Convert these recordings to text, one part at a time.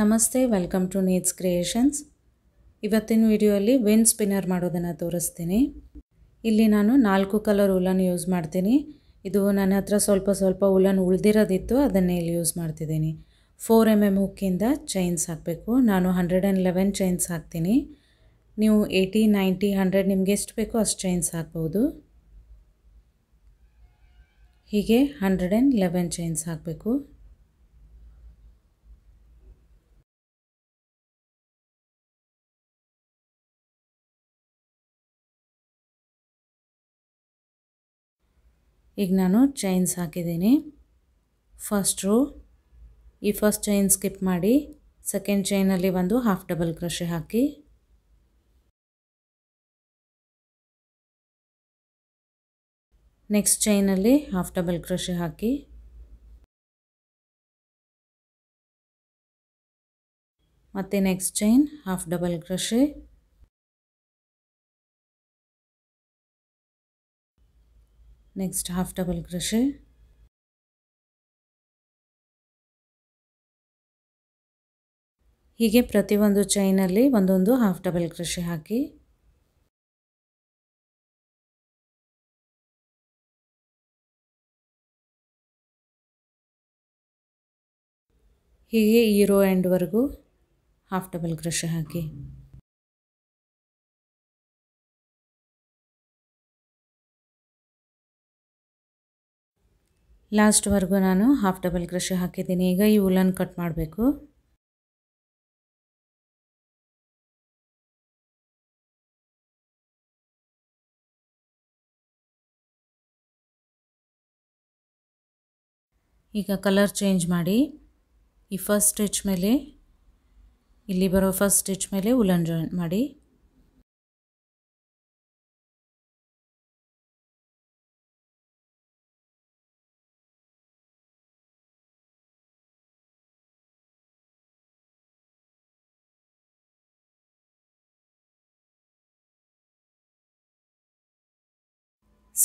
ನಮಸ್ತೆ welcome to needs creations ಇವತ್ತಿನ ವಿಡಿಯೋಲಿ ವಿನ್ ಸ್ಪಿನ್ನರ್ ಮಾಡೋದನ್ನು ತೋರಿಸ್ತೀನಿ ಇಲ್ಲಿ ನಾನು ನಾಲ್ಕು ಕಲರ್ ಉಲನ್ ಯೂಸ್ ಮಾಡ್ತೀನಿ ಇದು ನನ್ನ ಹತ್ರ ಸ್ವಲ್ಪ ಸ್ವಲ್ಪ ಉಲನ್ ಉಳಿದಿರೋದಿತ್ತು ಅದನ್ನೇ ಇಲ್ಲಿ ಯೂಸ್ ಮಾಡ್ತಿದ್ದೀನಿ ಫೋರ್ ಎಮ್ ಎಮ್ ಹುಕ್ಕಿಂದ ಚೈನ್ಸ್ ಹಾಕಬೇಕು ನಾನು ಹಂಡ್ರೆಡ್ ಆ್ಯಂಡ್ ಲೆವೆನ್ ಚೈನ್ಸ್ ಹಾಕ್ತೀನಿ ನೀವು ಏಯ್ಟಿ ನೈಂಟಿ ಹಂಡ್ರೆಡ್ ನಿಮಗೆ ಎಷ್ಟು ಬೇಕೋ ಅಷ್ಟು ಚೈನ್ಸ್ ಹಾಕ್ಬೋದು ಹೀಗೆ ಹಂಡ್ರೆಡ್ ಆ್ಯಂಡ್ ಲೆವೆನ್ ಚೈನ್ಸ್ ಹಾಕಬೇಕು ಈಗ ನಾನು ಚೈನ್ಸ್ ಹಾಕಿದ್ದೀನಿ ಫಸ್ಟ್ ಈ ಫಸ್ಟ್ ಚೈನ್ ಸ್ಕಿಪ್ ಮಾಡಿ ಸೆಕೆಂಡ್ ಚೈನಲ್ಲಿ ಒಂದು ಹಾಫ್ ಡಬಲ್ ಕ್ರಷೆ ಹಾಕಿ ನೆಕ್ಸ್ಟ್ ಚೈನಲ್ಲಿ ಹಾಫ್ ಡಬಲ್ ಕ್ರಷೆ ಹಾಕಿ ಮತ್ತು next chain half double crochet next half double crochet ಹೀಗೆ ಪ್ರತಿಯೊಂದು ಚೈನಲ್ಲಿ ಒಂದೊಂದು ಹಾಫ್ ಡಬಲ್ ಕೃಷಿ ಹಾಕಿ ಹೀಗೆ ಈ ಎಂಡ್ವರೆಗೂ ಹಾಫ್ ಡಬಲ್ ಕೃಷಿ ಹಾಕಿ ಲಾಸ್ಟ್ವರೆಗೂ ನಾನು ಹಾಫ್ ಡಬಲ್ ಕ್ರಷ್ ಹಾಕಿದ್ದೀನಿ ಈಗ ಈ ಉಲನ್ ಕಟ್ ಮಾಡಬೇಕು ಈಗ ಕಲರ್ ಚೇಂಜ್ ಮಾಡಿ ಈ ಫಸ್ಟ್ ಸ್ಟಿಚ್ ಮೇಲೆ ಇಲ್ಲಿ ಬರೋ ಫಸ್ಟ್ ಸ್ಟಿಚ್ ಮೇಲೆ ಉಲನ್ ಜಾಯಿನ್ ಮಾಡಿ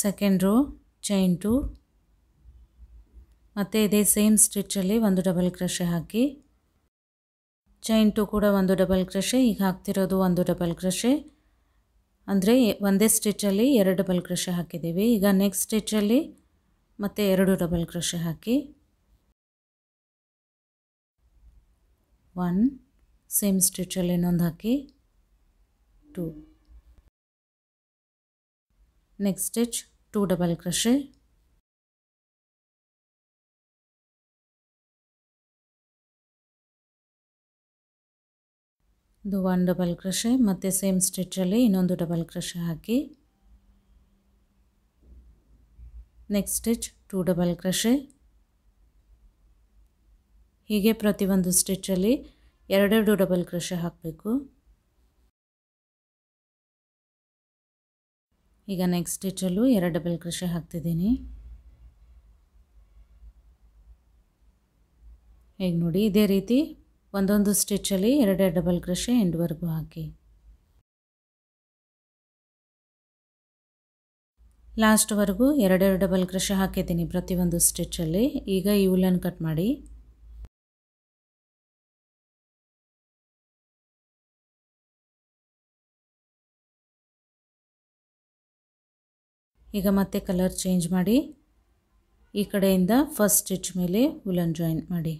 ಸೆಕೆಂಡ್ ರೋ ಚೈನ್ ಟು ಮತ್ತು ಇದೇ ಸೇಮ್ ಸ್ಟಿಚ್ಚಲ್ಲಿ ಒಂದು ಡಬಲ್ ಕ್ರಷೆ ಹಾಕಿ ಚೈನ್ ಟು ಕೂಡ ಒಂದು ಡಬಲ್ ಕ್ರಷೆ ಈಗ ಹಾಕ್ತಿರೋದು ಒಂದು ಡಬಲ್ ಕ್ರಷೆ ಅಂದರೆ ಒಂದೇ ಸ್ಟಿಚ್ಚಲ್ಲಿ ಎರಡು ಡಬಲ್ ಕ್ರಷೆ ಹಾಕಿದ್ದೀವಿ ಈಗ ನೆಕ್ಸ್ಟ್ ಸ್ಟಿಚ್ಚಲ್ಲಿ ಮತ್ತೆ ಎರಡು ಡಬಲ್ ಕ್ರಷೆ ಹಾಕಿ ಒನ್ ಸೇಮ್ ಸ್ಟಿಚ್ಚಲ್ಲಿ ಇನ್ನೊಂದು ಹಾಕಿ two next stitch 2 double crochet ಇದು ಒನ್ ಡಬಲ್ ಕ್ರಷೆ ಮತ್ತು ಸೇಮ್ ಸ್ಟಿಚ್ಚಲ್ಲಿ ಇನ್ನೊಂದು ಡಬಲ್ ಕ್ರಷೆ ಹಾಕಿ next stitch two double crochet ಹೀಗೆ ಪ್ರತಿಯೊಂದು ಸ್ಟಿಚ್ಚಲ್ಲಿ ಎರಡೆರಡು ಡಬಲ್ ಕ್ರಷೆ ಹಾಕಬೇಕು ಈಗ ನೆಕ್ಸ್ಟ್ ಸ್ಟಿಚಲ್ಲೂ ಎರಡು ಡಬಲ್ ಕೃಷಿ ಹಾಕ್ತಿದ್ದೀನಿ ಈಗ ನೋಡಿ ಇದೇ ರೀತಿ ಒಂದೊಂದು ಸ್ಟಿಚ್ಚಲ್ಲಿ ಎರಡೆರಡು ಡಬಲ್ ಕೃಷಿ ಎಂಡ್ವರೆಗೂ ಹಾಕಿ ಲಾಸ್ಟ್ವರೆಗೂ ಎರಡೆರಡು ಡಬಲ್ ಕೃಷಿ ಹಾಕಿದ್ದೀನಿ ಪ್ರತಿಯೊಂದು ಸ್ಟಿಚ್ಚಲ್ಲಿ ಈಗ ಈ ಉಲನ್ ಕಟ್ ಮಾಡಿ ಈಗ ಮತ್ತೆ ಕಲರ್ ಚೇಂಜ್ ಮಾಡಿ ಈ ಕಡೆಯಿಂದ ಫಸ್ಟ್ ಸ್ಟಿಚ್ ಮೇಲೆ ಉಲನ್ ಜಾಯಿಂಟ್ ಮಾಡಿ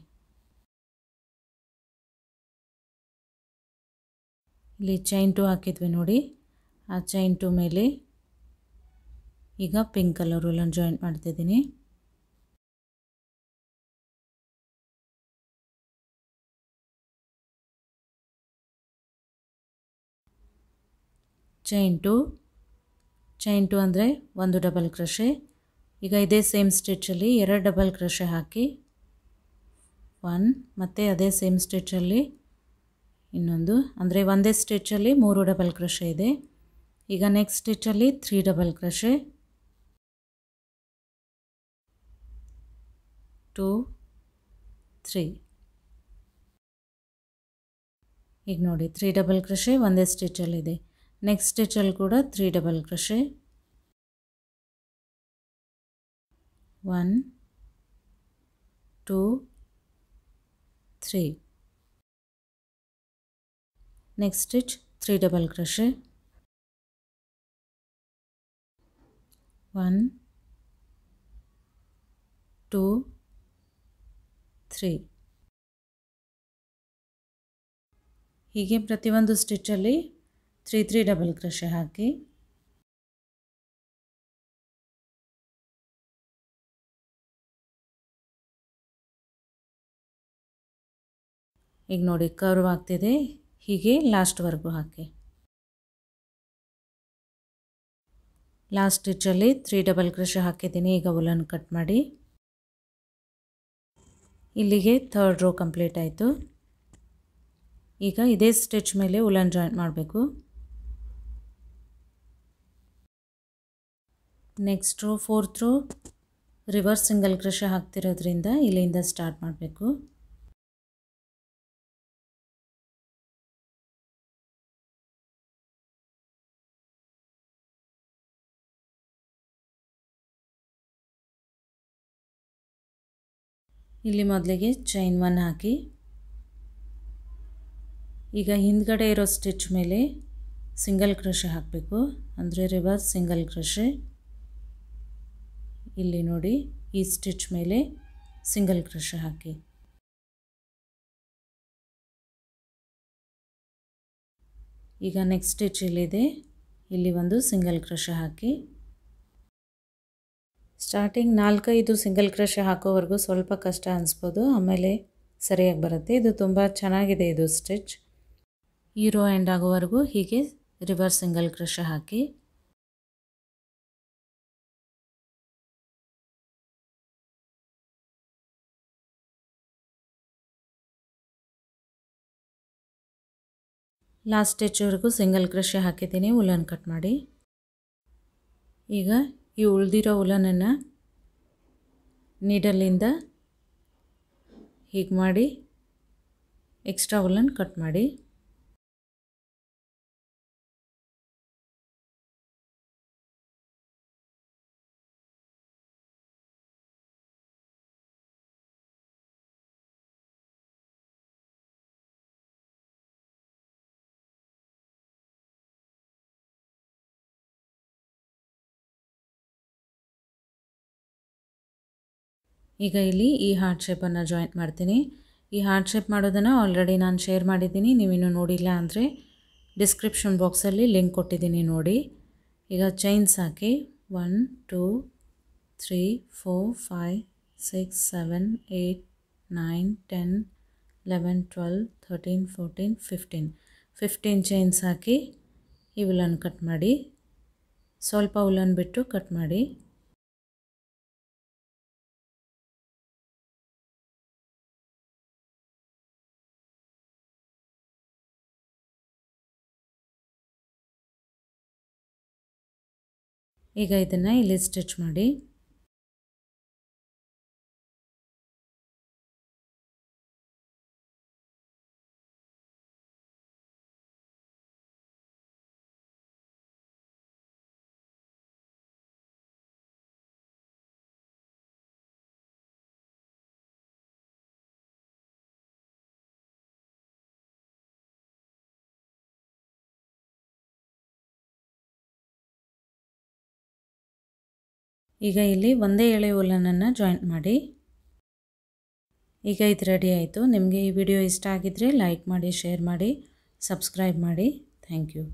ಇಲ್ಲಿ ಚೈನ್ ಟು ಹಾಕಿದ್ವಿ ನೋಡಿ ಆ ಚೈನ್ ಟು ಮೇಲೆ ಈಗ ಪಿಂಕ್ ಕಲರ್ ಉಲನ್ ಜಾಯಿಂಟ್ ಮಾಡ್ತಿದ್ದೀನಿ ಚೈನ್ ಟು ಚೈನ್ ಟು ಅಂದರೆ ಒಂದು ಡಬಲ್ ಕ್ರಷೆ ಈಗ ಇದೇ ಸೇಮ್ ಸ್ಟಿಚ್ಚಲ್ಲಿ ಎರಡು ಡಬಲ್ ಕ್ರಷೆ ಹಾಕಿ ಒನ್ ಮತ್ತು ಅದೇ ಸೇಮ್ ಸ್ಟಿಚ್ಚಲ್ಲಿ ಇನ್ನೊಂದು ಅಂದರೆ ಒಂದೇ ಸ್ಟಿಚ್ಚಲ್ಲಿ ಮೂರು ಡಬಲ್ ಕ್ರಷೆ ಇದೆ ಈಗ ನೆಕ್ಸ್ಟ್ ಸ್ಟಿಚ್ಚಲ್ಲಿ three double crochet two three ಈಗ ನೋಡಿ ತ್ರೀ ಡಬಲ್ ಕ್ರಷೆ ಒಂದೇ ಸ್ಟಿಚ್ಚಲ್ಲಿದೆ ನೆಕ್ಸ್ಟ್ ಸ್ಟಿಚಲ್ಲಿ ಕೂಡ three double crochet one two three next stitch three double crochet one two three ಹೀಗೆ ಪ್ರತಿಯೊಂದು ಸ್ಟಿಚ್ಚಲ್ಲಿ ತ್ರೀ ತ್ರೀ ಡಬಲ್ ಕ್ರಷೆ ಹಾಕಿ ಈಗ ನೋಡಿ ಕರ್ವ್ ಆಗ್ತಿದೆ ಹೀಗೆ ಲಾಸ್ಟ್ವರೆಗೂ ಹಾಕಿ ಲಾಸ್ಟ್ ಸ್ಟಿಚಲ್ಲಿ ತ್ರೀ ಡಬಲ್ ಕ್ರಷೆ ಹಾಕಿದ್ದೀನಿ ಈಗ ಉಲನ್ ಕಟ್ ಮಾಡಿ ಇಲ್ಲಿಗೆ ಥರ್ಡ್ ರೋ ಕಂಪ್ಲೀಟ್ ಆಯಿತು ಈಗ ಇದೇ ಸ್ಟಿಚ್ ಮೇಲೆ ಉಲನ್ ಜಾಯಿಂಟ್ ಮಾಡಬೇಕು next row fourth row reverse single crochet ಹಾಕ್ತಿರೋದ್ರಿಂದ ಇಲ್ಲಿಂದ ಸ್ಟಾರ್ಟ್ ಮಾಡಬೇಕು ಇಲ್ಲಿ ಮೊದಲಿಗೆ ಚೈನ್ ಒನ್ ಹಾಕಿ ಈಗ ಹಿಂದ್ಗಡೆ ಇರೋ ಸ್ಟಿಚ್ ಮೇಲೆ ಸಿಂಗಲ್ ಕ್ರೋಶೆ ಹಾಕಬೇಕು ಅಂದರೆ ರಿವರ್ಸ್ ಸಿಂಗಲ್ ಕ್ರಷೆ ಇಲ್ಲಿ ನೋಡಿ ಈ ಸ್ಟಿಚ್ ಮೇಲೆ ಸಿಂಗಲ್ ಕ್ರಶ್ ಹಾಕಿ ಈಗ ನೆಕ್ಸ್ಟ್ ಸ್ಟಿಚ್ ಇಲ್ಲಿದೆ ಇಲ್ಲಿ ಒಂದು ಸಿಂಗಲ್ ಕ್ರಷ ಹಾಕಿ ಸ್ಟಾರ್ಟಿಂಗ್ ನಾಲ್ಕೈದು ಸಿಂಗಲ್ ಕ್ರಷ ಹಾಕೋವರೆಗೂ ಸ್ವಲ್ಪ ಕಷ್ಟ ಅನಿಸ್ಬೋದು ಆಮೇಲೆ ಸರಿಯಾಗಿ ಬರುತ್ತೆ ಇದು ತುಂಬ ಚೆನ್ನಾಗಿದೆ ಇದು ಸ್ಟಿಚ್ ಈರೋ ಎಂಡ್ ಆಗೋವರೆಗೂ ಹೀಗೆ ರಿವರ್ಸ್ ಸಿಂಗಲ್ ಕ್ರಶ್ ಹಾಕಿ ಲಾಸ್ಟ್ ಸ್ಟಿಚ್ವರೆಗೂ ಸಿಂಗಲ್ ಕ್ರಷೆ ಹಾಕಿದ್ದೀನಿ ಉಲನ್ ಕಟ್ ಮಾಡಿ ಈಗ ಈ ಉಳಿದಿರೋ ಉಲನನ್ನು ನೀಡಲ್ಲಿಂದ ಹೀಗೆ ಮಾಡಿ ಎಕ್ಸ್ಟ್ರಾ ಉಲನ್ ಕಟ್ ಮಾಡಿ ಈಗ ಇಲ್ಲಿ ಈ ಹಾರ್ಟ್ ಶೇಪನ್ನು ಜಾಯಿಂಟ್ ಮಾಡ್ತೀನಿ ಈ ಹಾರ್ಟ್ ಶೇಪ್ ಮಾಡೋದನ್ನು ಆಲ್ರೆಡಿ ನಾನು ಶೇರ್ ಮಾಡಿದ್ದೀನಿ ನೀವಿನ್ನೂ ನೋಡಿಲ್ಲ ಅಂದರೆ ಡಿಸ್ಕ್ರಿಪ್ಷನ್ ಬಾಕ್ಸಲ್ಲಿ ಲಿಂಕ್ ಕೊಟ್ಟಿದ್ದೀನಿ ನೋಡಿ ಈಗ ಚೈನ್ಸ್ ಹಾಕಿ one two three four five six seven eight nine ten eleven twelve thirteen fourteen fifteen fifteen chains ಹಾಕಿ ಈ ಕಟ್ ಮಾಡಿ ಸ್ವಲ್ಪ ಉಲನ್ ಬಿಟ್ಟು ಕಟ್ ಮಾಡಿ ಈಗ ಇದನ್ನು ಇಲ್ಲಿ ಸ್ಟಿಚ್ ಮಾಡಿ ಈಗ ಇಲ್ಲಿ ಒಂದೇ ಎಳೆ ಹೋಲನನ್ನು ಜಾಯಿಂಟ್ ಮಾಡಿ ಈಗ ಇದು ರೆಡಿ ಆಯಿತು ನಿಮಗೆ ಈ ವಿಡಿಯೋ ಇಷ್ಟ ಆಗಿದ್ದರೆ ಲೈಕ್ ಮಾಡಿ ಶೇರ್ ಮಾಡಿ ಸಬ್ಸ್ಕ್ರೈಬ್ ಮಾಡಿ ಥ್ಯಾಂಕ್ ಯು